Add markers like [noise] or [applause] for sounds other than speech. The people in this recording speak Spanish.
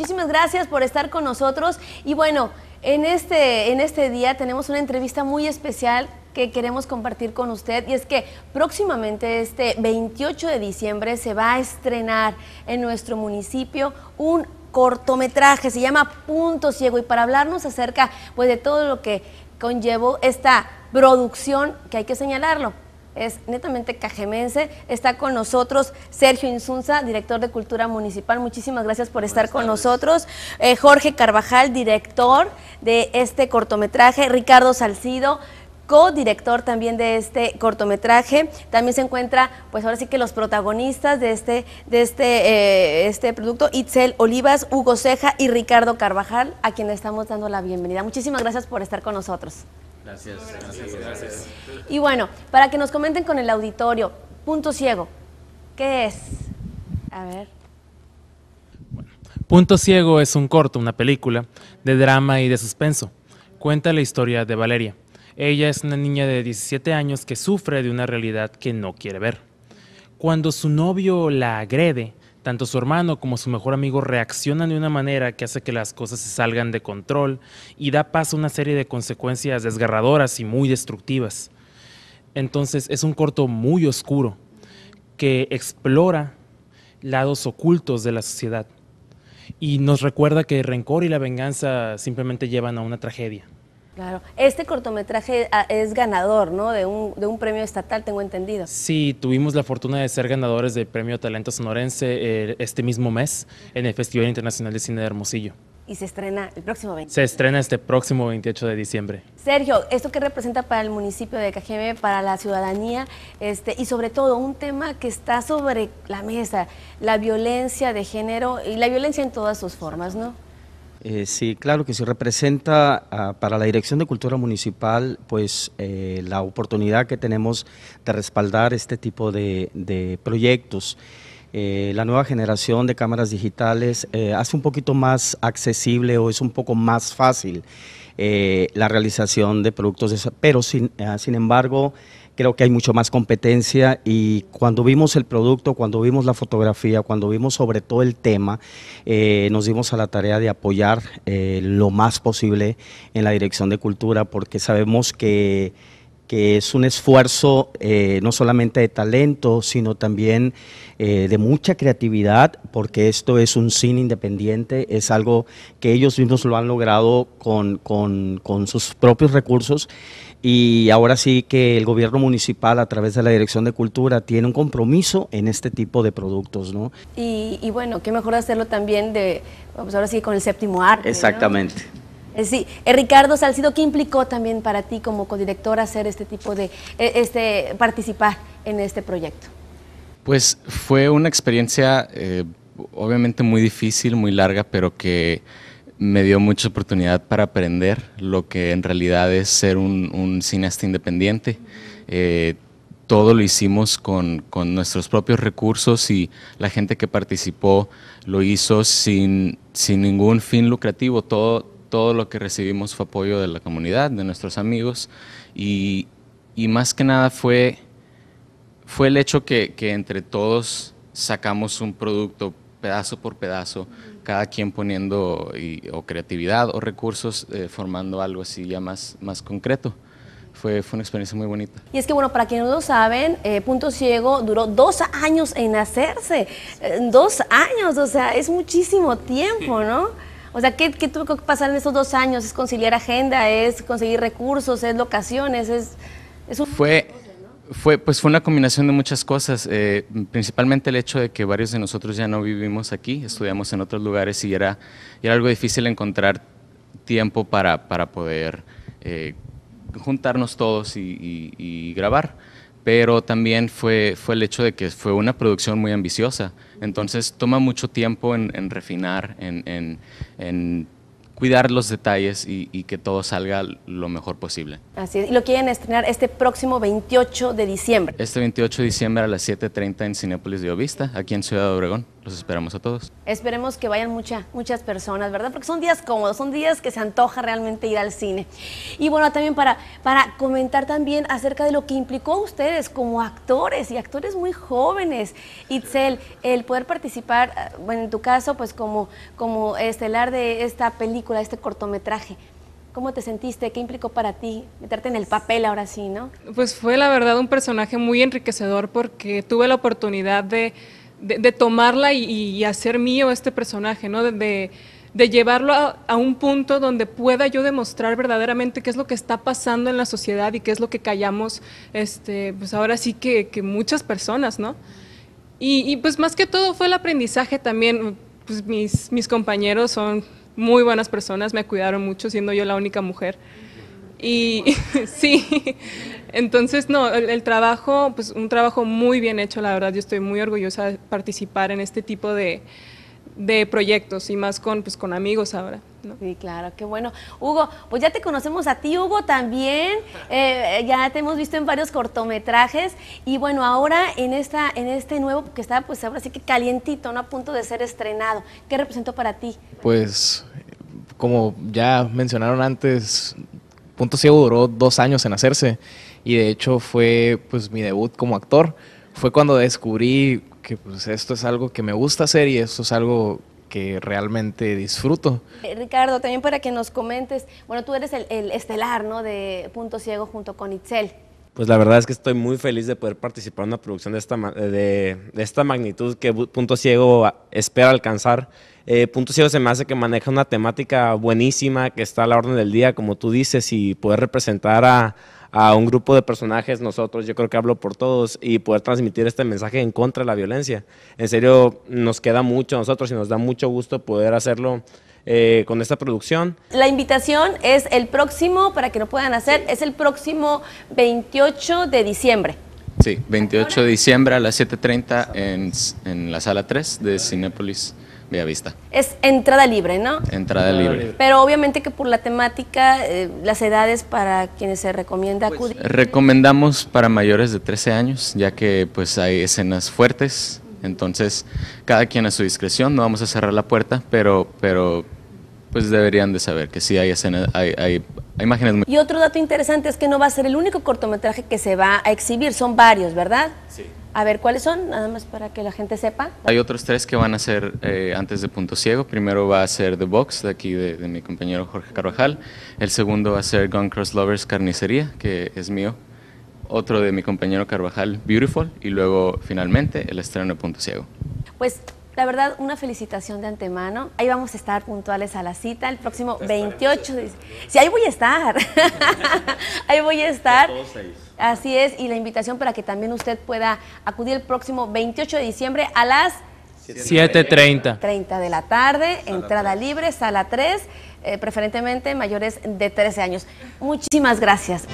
Muchísimas gracias por estar con nosotros y bueno, en este, en este día tenemos una entrevista muy especial que queremos compartir con usted y es que próximamente este 28 de diciembre se va a estrenar en nuestro municipio un cortometraje, se llama Punto Ciego y para hablarnos acerca pues de todo lo que conllevó esta producción que hay que señalarlo, es netamente cajemense. Está con nosotros Sergio Insunza, director de Cultura Municipal. Muchísimas gracias por estar con nosotros. Eh, Jorge Carvajal, director de este cortometraje. Ricardo Salcido, co-director también de este cortometraje. También se encuentra, pues ahora sí que los protagonistas de este, de este, eh, este producto, Itzel Olivas, Hugo Ceja y Ricardo Carvajal, a quienes estamos dando la bienvenida. Muchísimas gracias por estar con nosotros. Gracias, gracias, Y bueno, para que nos comenten con el auditorio, punto ciego, ¿qué es? A ver. punto ciego es un corto, una película de drama y de suspenso. Cuenta la historia de Valeria. Ella es una niña de 17 años que sufre de una realidad que no quiere ver. Cuando su novio la agrede, tanto su hermano como su mejor amigo reaccionan de una manera que hace que las cosas se salgan de control y da paso a una serie de consecuencias desgarradoras y muy destructivas. Entonces es un corto muy oscuro que explora lados ocultos de la sociedad y nos recuerda que el rencor y la venganza simplemente llevan a una tragedia. Claro. Este cortometraje ah, es ganador, ¿no? De un, de un, premio estatal, tengo entendido. Sí, tuvimos la fortuna de ser ganadores del Premio Talento Sonorense eh, este mismo mes en el Festival Internacional de Cine de Hermosillo. Y se estrena el próximo 28. Se estrena este próximo 28 de diciembre. Sergio, ¿esto qué representa para el municipio de Cajeme, para la ciudadanía? Este, y sobre todo, un tema que está sobre la mesa, la violencia de género y la violencia en todas sus formas, ¿no? Eh, sí, claro que sí, representa ah, para la Dirección de Cultura Municipal pues eh, la oportunidad que tenemos de respaldar este tipo de, proyectos. Eh, la nueva generación de cámaras digitales hace un poquito más accesible o es un poco más fácil la realización de productos, pero sin ah, embargo creo que hay mucho más competencia y cuando vimos el producto, cuando vimos la fotografía, cuando vimos sobre todo el tema, eh, nos dimos a la tarea de apoyar eh, lo más posible en la Dirección de Cultura porque sabemos que que es un esfuerzo eh, no solamente de talento, sino también eh, de mucha creatividad, porque esto es un cine independiente, es algo que ellos mismos lo han logrado con, con, con sus propios recursos. Y ahora sí que el gobierno municipal, a través de la Dirección de Cultura, tiene un compromiso en este tipo de productos, ¿no? Y, y bueno, qué mejor hacerlo también de, pues ahora sí, con el séptimo arte. Exactamente. Eh, sí, eh, Ricardo Salcido, ¿qué implicó también para ti como codirector hacer este tipo de, eh, este, participar en este proyecto? Pues fue una experiencia obviamente muy difícil, muy larga, pero que me dio mucha oportunidad para aprender lo que en realidad es ser un, cineasta independiente. todo lo hicimos con, nuestros propios recursos y la gente que participó lo hizo sin, sin ningún fin lucrativo. Todo, todo lo que recibimos fue apoyo de la comunidad, de nuestros amigos, y, más que nada fue, fue el hecho que, entre todos sacamos un producto pedazo por pedazo, cada quien poniendo o creatividad o recursos, eh, formando algo así ya más, más concreto. Fue, fue, una experiencia muy bonita. Y es que, bueno, para quienes no lo saben, eh, Punto Ciego duró dos años en hacerse. Eh, dos años, o sea, es muchísimo tiempo, [laughs] ¿no? O sea, ¿qué, tuvo que pasar en esos dos años? ¿Es conciliar agenda? ¿Es conseguir recursos? ¿Es locaciones? ¿Es, un... Pues, fue, una combinación de muchas cosas, eh, principalmente el hecho de que varios de nosotros ya no vivimos aquí, estudiamos en otros lugares y era, algo difícil encontrar tiempo para, poder eh, juntarnos todos y grabar pero también fue, fue el hecho de que fue una producción muy ambiciosa. Entonces toma mucho tiempo en, en refinar, en, en, cuidar los detalles y, y, que todo salga lo mejor posible. Así es, y lo quieren estrenar este próximo 28 de diciembre. Este 28 de diciembre a las 7.30 en Cinepolis de Ovista, aquí en Ciudad de Obregón esperamos a todos. Esperemos que vayan muchas personas, ¿verdad? Porque son días cómodos, son días que se antoja realmente ir al cine. Y bueno, también para, para comentar también acerca de lo que implicó ustedes como actores y actores muy jóvenes, Itzel, el poder participar, eh, bueno, en tu caso, pues como, como estelar de esta película, este cortometraje. ¿Cómo te sentiste? ¿Qué implicó para ti meterte en el papel ahora sí, no? Pues fue la verdad un personaje muy enriquecedor porque tuve la oportunidad de de, tomarla y, hacer mío este personaje, ¿no? De, llevarlo a, un punto donde pueda yo demostrar verdaderamente qué es lo que está pasando en la sociedad y qué es lo que callamos, este, pues ahora sí que, muchas personas, ¿no? Y, pues más que todo fue el aprendizaje también, pues mis, mis compañeros son muy buenas personas, me cuidaron mucho siendo yo la única mujer. Y [laughs] sí, entonces no, el, trabajo, pues un trabajo muy bien hecho, la verdad, yo estoy muy orgullosa de participar en este tipo de, proyectos y más con, pues, con amigos ahora. Sí, claro, qué bueno. Hugo, pues ya te conocemos a ti, Hugo, también. Eh, ya te hemos visto en varios cortometrajes. Y bueno, ahora en, esta, en este nuevo que está, pues ahora sí que calientito, ¿no? A punto de ser estrenado. ¿Qué representó para ti? Pues, como ya mencionaron antes, Punto Ciego duró dos años en hacerse y de hecho fue pues mi debut como actor. Fue cuando descubrí que pues esto es algo que me gusta hacer y esto es algo que realmente disfruto. Eh, Ricardo, también para que nos comentes, bueno, tú eres el, estelar, ¿no? De Punto Ciego junto con Itzel. Pues la verdad es que estoy muy feliz de poder participar en una producción de esta, de esta magnitud que Punto Ciego espera alcanzar eh, Punto se me hace que maneja una temática buenísima que está a la orden del día, como tú dices, y poder representar a, un grupo de personajes, nosotros, yo creo que hablo por todos, y poder transmitir este mensaje en contra de la violencia. En serio, nos queda mucho a nosotros y nos da mucho gusto poder hacerlo. Eh, con esta producción. La invitación es el próximo, para que lo puedan hacer, es el próximo 28 de diciembre. Sí, 28 de diciembre a las 7.30 en, en la sala 3 de Cinépolis vista Es entrada libre, ¿no? Entrada, libre. Pero obviamente que por la temática, eh, las edades para quienes se recomienda pues, acudir. recomendamos para mayores de 13 años, ya que pues hay escenas fuertes, entonces cada quien a su discreción, no vamos a cerrar la puerta, pero, pero pues deberían de saber que sí hay escenas, hay, imágenes muy... Y otro dato interesante es que no va a ser el único cortometraje que se va a exhibir, son varios, ¿verdad? Sí. A ver, ¿cuáles son? Nada más para que la gente sepa. Hay otros tres que van a ser eh, antes de Punto Ciego. Primero va a ser The Box, de aquí de, mi compañero Jorge Carvajal. El segundo va a ser Gun Cross Lovers Carnicería, que es mío. Otro de mi compañero Carvajal, Beautiful. Y luego, finalmente, el estreno de Punto Ciego. Pues la verdad, una felicitación de antemano. Ahí vamos a estar puntuales a la cita el próximo 28 de Sí, ahí voy a estar. [laughs] ahí voy a estar. Así es, y la invitación para que también usted pueda acudir el próximo 28 de diciembre a las 7.30. 30 de la tarde, entrada libre, sala 3, eh, preferentemente mayores de 13 años. Muchísimas gracias.